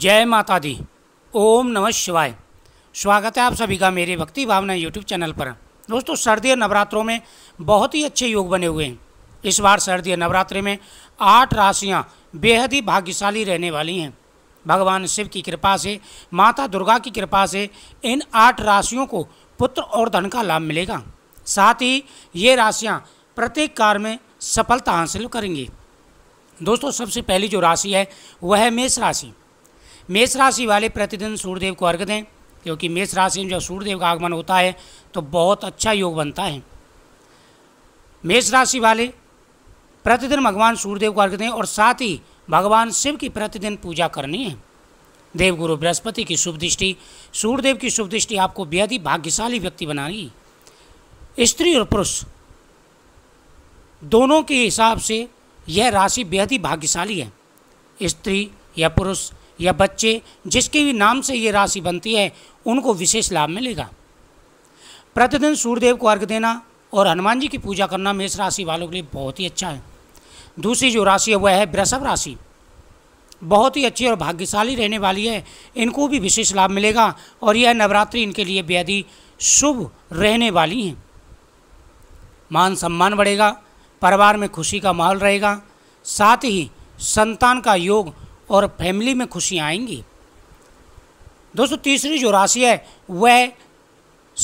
जय माता दी ओम नमः शिवाय स्वागत है आप सभी का मेरे भक्ति भावना यूट्यूब चैनल पर दोस्तों शारदीय नवरात्रों में बहुत ही अच्छे योग बने हुए हैं इस बार शारदीय नवरात्रि में आठ राशियाँ बेहद ही भाग्यशाली रहने वाली हैं भगवान शिव की कृपा से माता दुर्गा की कृपा से इन आठ राशियों को पुत्र और धन का लाभ मिलेगा साथ ही ये राशियाँ प्रत्येक कार्य में सफलता हासिल करेंगी दोस्तों सबसे पहली जो राशि है वह है मेष राशि मेष राशि वाले प्रतिदिन सूर्यदेव को अर्घ दें क्योंकि मेष राशि में जब सूर्यदेव का आगमन होता है तो बहुत अच्छा योग बनता है मेष राशि वाले प्रतिदिन भगवान सूर्यदेव को अर्घ दें और साथ ही भगवान शिव की प्रतिदिन पूजा करनी है देवगुरु बृहस्पति की शुभ दृष्टि सूर्यदेव की शुभ दृष्टि आपको बेहद ही भाग्यशाली व्यक्ति बनाएगी स्त्री और पुरुष दोनों के हिसाब से यह राशि बेहद ही भाग्यशाली है स्त्री या पुरुष या बच्चे जिसके भी नाम से ये राशि बनती है उनको विशेष लाभ मिलेगा प्रतिदिन सूर्यदेव को अर्घ देना और हनुमान जी की पूजा करना मेष राशि वालों के लिए बहुत ही अच्छा है दूसरी जो राशि है वह है वृषभ राशि बहुत ही अच्छी और भाग्यशाली रहने वाली है इनको भी विशेष लाभ मिलेगा और यह नवरात्रि इनके लिए बेहद ही शुभ रहने वाली हैं मान सम्मान बढ़ेगा परिवार में खुशी का माहौल रहेगा साथ ही संतान का योग और फैमिली में खुशियाँ आएंगी दोस्तों तीसरी जो राशि है वह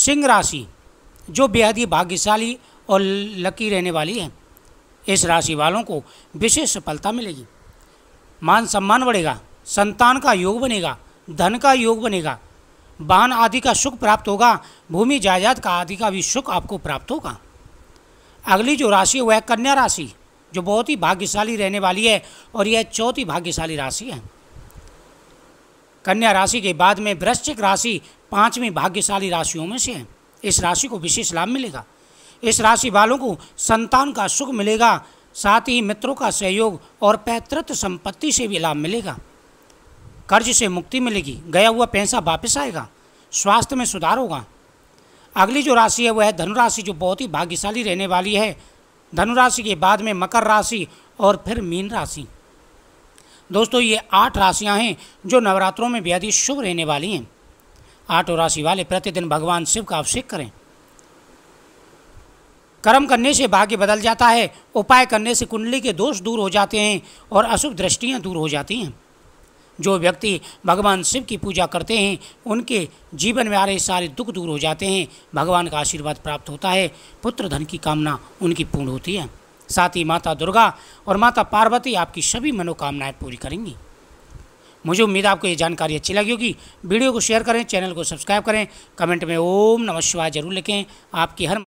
सिंह राशि जो बेहद ही भाग्यशाली और लकी रहने वाली है इस राशि वालों को विशेष सफलता मिलेगी मान सम्मान बढ़ेगा संतान का योग बनेगा धन का योग बनेगा वाहन आदि का सुख प्राप्त होगा भूमि जायदाद का आदि का भी सुख आपको प्राप्त होगा अगली जो राशि है वह कन्या राशि जो बहुत ही भाग्यशाली रहने वाली है और यह चौथी भाग्यशाली राशि है कन्या राशि के बाद में वृश्चिक राशि पांचवी भाग्यशाली राशियों में से है इस राशि को विशेष लाभ मिलेगा इस राशि वालों को संतान का सुख मिलेगा साथ ही मित्रों का सहयोग और पैतृत्व संपत्ति से भी लाभ मिलेगा कर्ज से मुक्ति मिलेगी गया हुआ पैसा वापस आएगा स्वास्थ्य में सुधार होगा अगली जो राशि है वह है धनुराशि जो बहुत ही भाग्यशाली रहने वाली है धनु राशि के बाद में मकर राशि और फिर मीन राशि दोस्तों ये आठ राशियां हैं जो नवरात्रों में बेहद शुभ रहने वाली हैं आठों राशि वाले प्रतिदिन भगवान शिव का अभिषेक करें कर्म करने से भाग्य बदल जाता है उपाय करने से कुंडली के दोष दूर हो जाते हैं और अशुभ दृष्टियाँ दूर हो जाती हैं जो व्यक्ति भगवान शिव की पूजा करते हैं उनके जीवन में आ रहे सारे दुख दूर हो जाते हैं भगवान का आशीर्वाद प्राप्त होता है पुत्र धन की कामना उनकी पूर्ण होती है साथ ही माता दुर्गा और माता पार्वती आपकी सभी मनोकामनाएं पूरी करेंगी मुझे उम्मीद आपको ये जानकारी अच्छी लगी होगी वीडियो को शेयर करें चैनल को सब्सक्राइब करें कमेंट में ओम नमः शिवाय जरूर लिखें आपकी हर